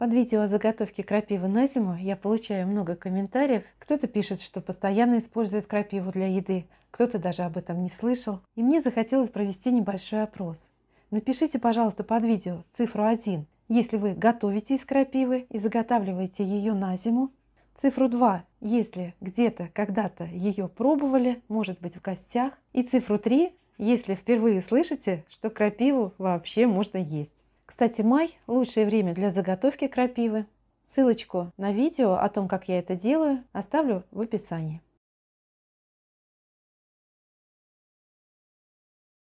Под видео о заготовке крапивы на зиму я получаю много комментариев. Кто-то пишет, что постоянно использует крапиву для еды, кто-то даже об этом не слышал. И мне захотелось провести небольшой опрос. Напишите, пожалуйста, под видео цифру 1, если вы готовите из крапивы и заготавливаете ее на зиму. Цифру 2, если где-то когда-то ее пробовали, может быть в гостях. И цифру 3, если впервые слышите, что крапиву вообще можно есть. Кстати, май – лучшее время для заготовки крапивы. Ссылочку на видео о том, как я это делаю, оставлю в описании.